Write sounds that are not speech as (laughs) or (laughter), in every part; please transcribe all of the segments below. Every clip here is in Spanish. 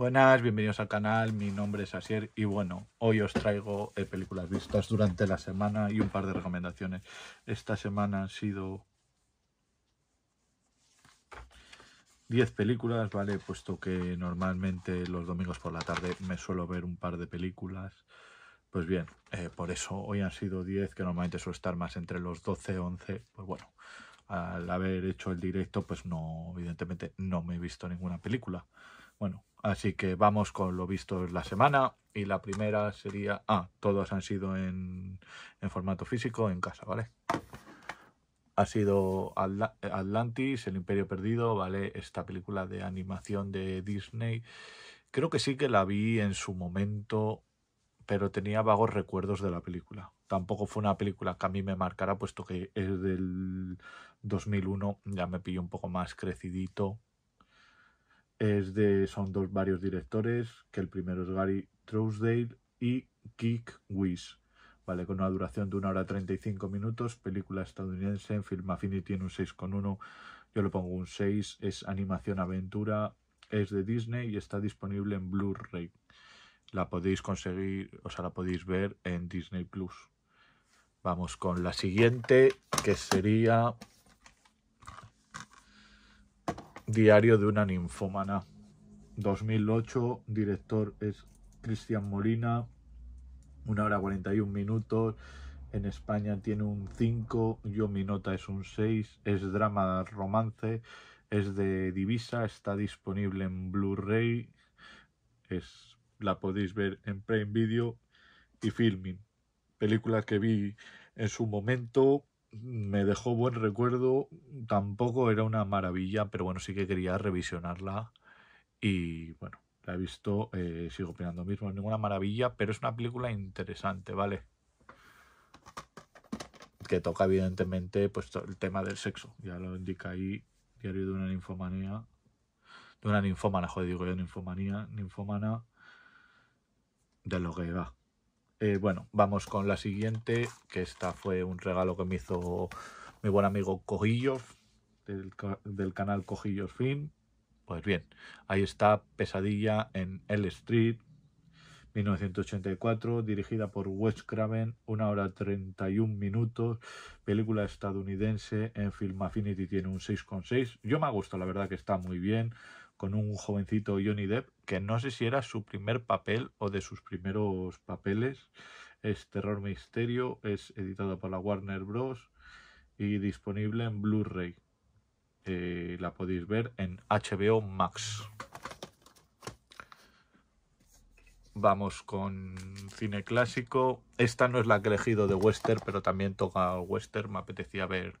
Buenas, bienvenidos al canal, mi nombre es Asier y bueno, hoy os traigo eh, películas vistas durante la semana y un par de recomendaciones. Esta semana han sido 10 películas, ¿vale? Puesto que normalmente los domingos por la tarde me suelo ver un par de películas. Pues bien, eh, por eso hoy han sido 10, que normalmente suelo estar más entre los 12, 11, pues bueno. Al haber hecho el directo, pues no, evidentemente no me he visto ninguna película. Bueno, así que vamos con lo visto en la semana. Y la primera sería. Ah, todos han sido en, formato físico en casa, ¿vale? Ha sido Atlantis, El Imperio Perdido, ¿vale? Esta película de animación de Disney. Creo que sí que la vi en su momento, pero tenía vagos recuerdos de la película. Tampoco fue una película que a mí me marcara, puesto que es del 2001, ya me pillo un poco más crecidito, es de, son dos, varios directores, que el primero es Gary Trousdale y Geek Wish. Vale, con una duración de 1 hora 35 minutos, película estadounidense, en Film Affinity en un 6,1, yo le pongo un 6, es animación aventura, es de Disney y está disponible en Blu-ray. La podéis conseguir, o sea, la podéis ver en Disney Plus. Vamos con la siguiente, que sería Diario de una ninfómana. 2008, director es Cristian Molina, 1 hora 41 minutos. En España tiene un 5, yo mi nota es un 6, es drama romance, es de Divisa, está disponible en Blu-ray, es, la podéis ver en Prime Video y Filming. Película que vi en su momento, me dejó buen recuerdo, tampoco era una maravilla, pero bueno, sí que quería revisionarla y bueno, la he visto, eh, sigo opinando mismo, es ninguna maravilla, pero es una película interesante, ¿vale? Que toca evidentemente pues el tema del sexo, ya lo indica ahí, diario de una ninfomanía, de una ninfómana, joder, digo yo, ninfomanía, ninfómana, de lo que va. Eh, bueno, vamos con la siguiente, que esta fue un regalo que me hizo mi buen amigo Cojillos, del, canal Cogillos Film. Pues bien, ahí está Pesadilla en L Street, 1984, dirigida por Wes Craven, una hora 31 minutos, película estadounidense, en Film Affinity tiene un 6,6. Yo me ha gustado, la verdad que está muy bien con un jovencito Johnny Depp, que no sé si era su primer papel o de sus primeros papeles. Es Terror Misterio, es editado por la Warner Bros. y disponible en Blu-ray. Eh, la podéis ver en HBO Max. Vamos con cine clásico. Esta no es la que he elegido de western, pero también toca western. Me apetecía ver,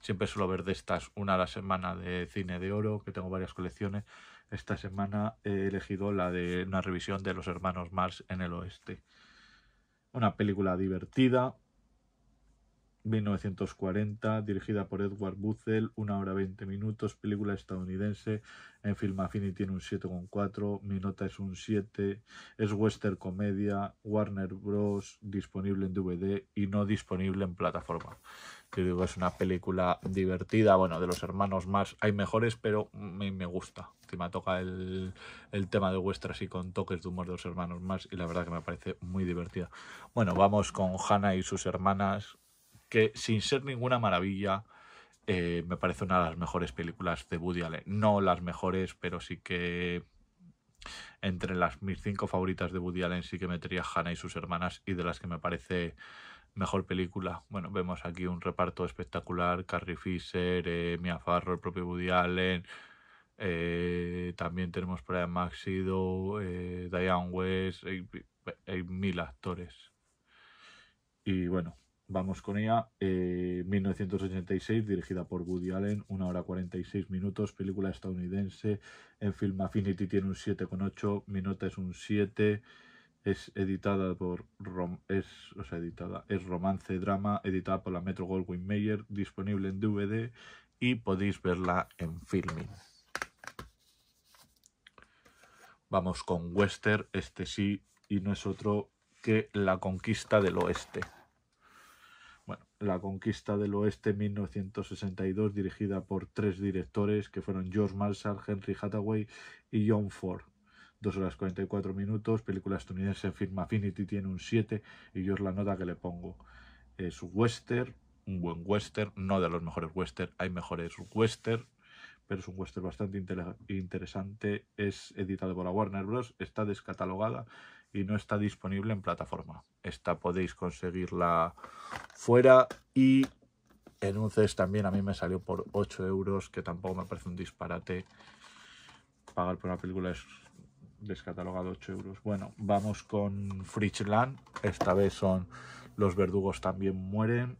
siempre suelo ver de estas una a la semana de cine de oro, que tengo varias colecciones. Esta semana he elegido la de una revisión de los hermanos Mars en el oeste. Una película divertida, 1940, dirigida por Edward Buzzell, 1 hora 20 minutos, película estadounidense, en Film Affinity tiene un 7,4, mi nota es un 7, es western comedia, Warner Bros, disponible en DVD y no disponible en plataforma. Que digo, es una película divertida, bueno, de los hermanos más, hay mejores, pero me, me gusta. me toca el, el tema de western así con toques de humor de los hermanos más y la verdad que me parece muy divertida. Bueno, vamos con Hannah y sus hermanas, que sin ser ninguna maravilla, eh, me parece una de las mejores películas de Woody Allen. No las mejores, pero sí que entre las mis cinco favoritas de Woody Allen sí que metería Hannah y sus hermanas y de las que me parece mejor película. Bueno, vemos aquí un reparto espectacular, Carrie Fisher, eh, Mia Farrow, el propio Woody Allen, eh, también tenemos por Maxido, Diane West, hay mil actores. Y bueno, Vamos con ella, 1986, eh, dirigida por Woody Allen, 1 hora 46 minutos, película estadounidense, en Film Affinity tiene un 7,8, mi nota es un 7, es editada por, es, editada, es romance, drama, editada por la Metro Goldwyn Mayer, disponible en DVD y podéis verla en Filming. Vamos con Wester, este sí, y no es otro que La Conquista del Oeste. Bueno, La Conquista del Oeste 1962, dirigida por tres directores que fueron George Marshall, Henry Hathaway y John Ford. Dos horas 44 minutos, película estadounidense firma Film Affinity tiene un 7 y yo es la nota que le pongo. Es western, un buen western, no de los mejores western, hay mejores western, pero es un western bastante interesante, es editado por la Warner Bros., está descatalogada y no está disponible en plataforma. Esta podéis conseguirla fuera y en un también a mí me salió por 8 euros, que tampoco me parece un disparate. Pagar por una película es descatalogado 8 euros. Bueno, vamos con Land. Esta vez son Los verdugos también mueren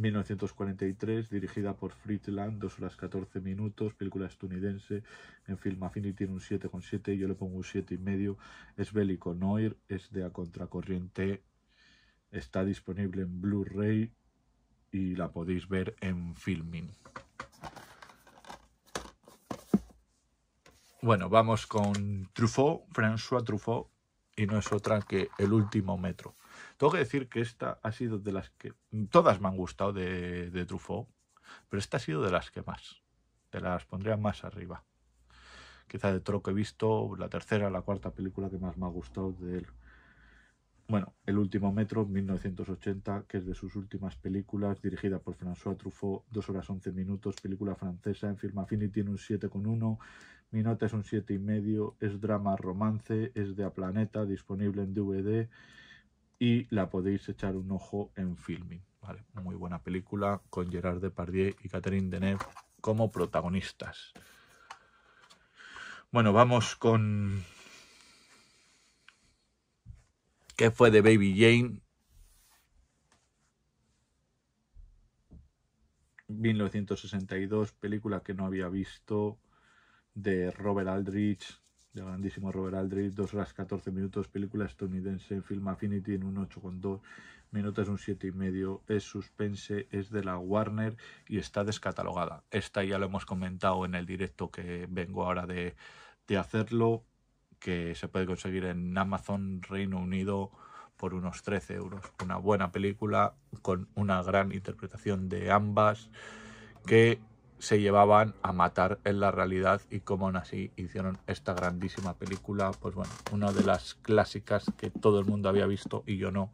1943, dirigida por Fritland, 2 horas 14 minutos, película estadounidense, en Film Affinity tiene un 7,7, yo le pongo un 7,5, es bélico, Noir, es de a contracorriente, está disponible en Blu-ray y la podéis ver en Filmin. Bueno, vamos con Truffaut, François Truffaut, y no es otra que El último metro. Tengo que decir que esta ha sido de las que. Todas me han gustado de, Truffaut, pero esta ha sido de las que más. de las pondría más arriba. Quizá de todo que he visto, la tercera, la cuarta película que más me ha gustado de él. Bueno, El último metro, 1980, que es de sus últimas películas, dirigida por François Truffaut, 2 horas 11 minutos, película francesa, en Film Affinity tiene un 7,1, mi nota es un 7,5, es drama romance, es de A Planeta, disponible en DVD y la podéis echar un ojo en filming. muy buena película con Gerard Depardieu y Catherine Deneuve como protagonistas. Bueno, vamos con... ¿Qué fue de Baby Jane? 1962, película que no había visto, de Robert Aldrich, de grandísimo Robert Aldridge, 2 horas 14 minutos, película estadounidense, Film Affinity en un 8,2, minutos un 7,5, es suspense, es de la Warner y está descatalogada. Esta ya lo hemos comentado en el directo que vengo ahora de, de hacerlo, que se puede conseguir en Amazon Reino Unido por unos 13 euros. Una buena película con una gran interpretación de ambas que se llevaban a matar en la realidad y como aún así hicieron esta grandísima película, pues bueno, una de las clásicas que todo el mundo había visto y yo no,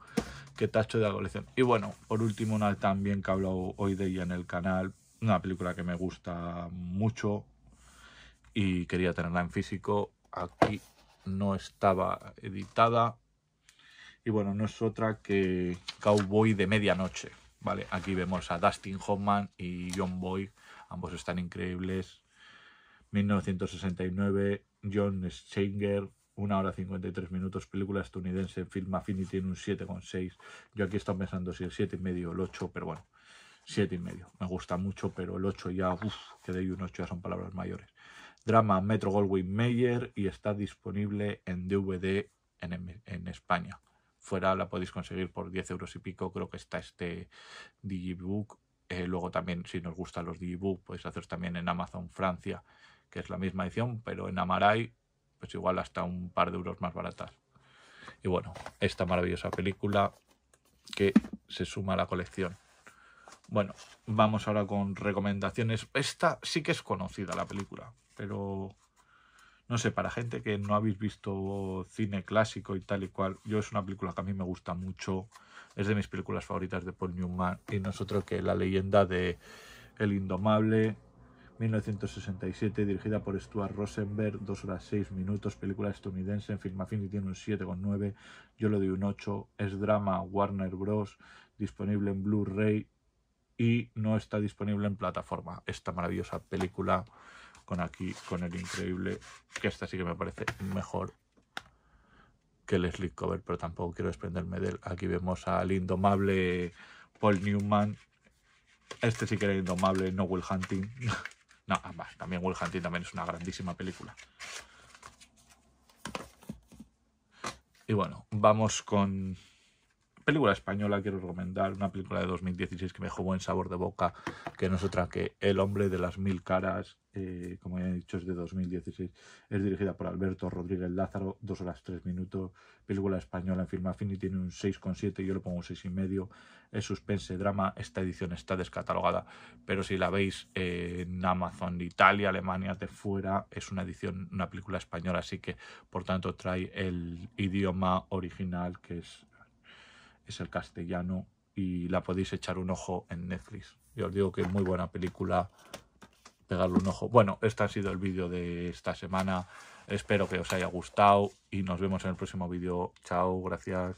que tacho de Y bueno, por último, una también que he hablado hoy de ella en el canal, una película que me gusta mucho y quería tenerla en físico, aquí no estaba editada y bueno, no es otra que Cowboy de Medianoche. Vale, aquí vemos a Dustin Hoffman y John Boy Ambos están increíbles. 1969, John Schenger, 1 hora 53 minutos, película estadounidense, Film Affinity en un 7,6. Yo aquí estoy pensando si el 7,5 o el 8, pero bueno, 7,5. Me gusta mucho, pero el 8 ya, uff, que de ahí un 8 ya son palabras mayores. Drama Metro Goldwyn Mayer y está disponible en DVD en, en España fuera la podéis conseguir por 10 euros y pico. Creo que está este Digibook eh, luego también, si nos gustan los digibook, podéis pues hacerlos también en Amazon Francia, que es la misma edición, pero en Amaray, pues igual hasta un par de euros más baratas. Y bueno, esta maravillosa película que se suma a la colección. Bueno, vamos ahora con recomendaciones. Esta sí que es conocida la película, pero no sé, para gente que no habéis visto cine clásico y tal y cual, yo es una película que a mí me gusta mucho. Es de mis películas favoritas de Paul Newman y nosotros que la leyenda de El Indomable, 1967, dirigida por Stuart Rosenberg, 2 horas 6 minutos, película estadounidense, en filmación y tiene un 7,9, yo le doy un 8, es drama Warner Bros., disponible en Blu-ray y no está disponible en plataforma. Esta maravillosa película con aquí, con el increíble, que esta sí que me parece mejor que Slick Cover, pero tampoco quiero desprenderme de él. Aquí vemos al indomable Paul Newman. Este sí que era indomable, no Will Hunting. (laughs) no, además, también Will Hunting también es una grandísima película. Y bueno, vamos con película española quiero recomendar, una película de 2016 que me dejó en sabor de boca, que no es otra que El hombre de las mil caras, eh, como ya he dicho, es de 2016, es dirigida por Alberto Rodríguez Lázaro, dos horas tres minutos, película española en Film Affinity, tiene un 6,7, yo le pongo un 6,5, es suspense, drama, esta edición está descatalogada, pero si la veis en Amazon Italia, Alemania, de fuera, es una edición, una película española, así que por tanto trae el idioma original que es es el castellano y la podéis echar un ojo en Netflix. Yo os digo que es muy buena película, pegarle un ojo. Bueno, este ha sido el vídeo de esta semana. Espero que os haya gustado y nos vemos en el próximo vídeo. Chao, gracias.